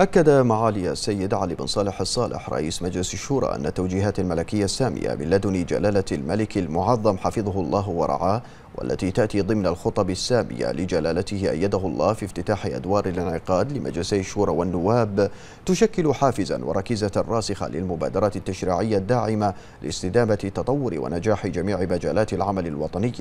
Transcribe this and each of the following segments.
أكد معالي السيد علي بن صالح الصالح رئيس مجلس الشورى أن التوجيهات الملكية السامية من لدن جلالة الملك المعظم حفظه الله ورعاه والتي تأتي ضمن الخطب السامية لجلالته أيده الله في افتتاح أدوار الانعقاد لمجلسي الشورى والنواب تشكل حافزا وركيزة راسخة للمبادرة التشريعية الداعمة لاستدامة تطور ونجاح جميع مجالات العمل الوطني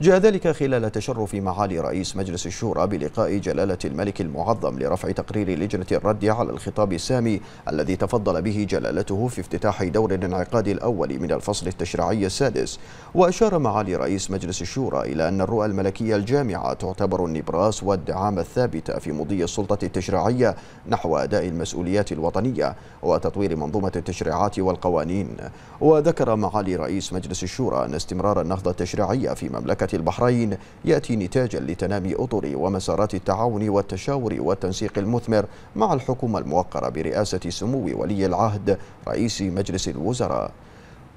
جاء ذلك خلال تشرف معالي رئيس مجلس الشورى بلقاء جلالة الملك المعظم لرفع تقرير لجنة الرد على الخطاب السامي الذي تفضل به جلالته في افتتاح دور الانعقاد الأول من الفصل التشريعي السادس وأشار معالي رئيس مجلس الشورى الشورى إلى أن الرؤى الملكية الجامعة تعتبر النبراس والدعامة الثابتة في مضي السلطة التشريعية نحو أداء المسؤوليات الوطنية وتطوير منظومة التشريعات والقوانين وذكر معالي رئيس مجلس الشورى أن استمرار النهضة التشريعية في مملكة البحرين يأتي نتاجا لتنامي أطر ومسارات التعاون والتشاور والتنسيق المثمر مع الحكومة الموقرة برئاسة سمو ولي العهد رئيس مجلس الوزراء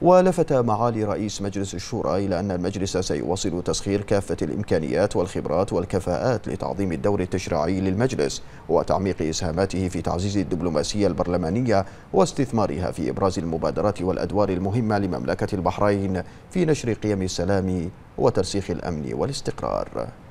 ولفت معالي رئيس مجلس الشورى إلى أن المجلس سيواصل تسخير كافة الإمكانيات والخبرات والكفاءات لتعظيم الدور التشريعي للمجلس وتعميق إسهاماته في تعزيز الدبلوماسية البرلمانية واستثمارها في إبراز المبادرات والأدوار المهمة لمملكة البحرين في نشر قيم السلام وترسيخ الأمن والاستقرار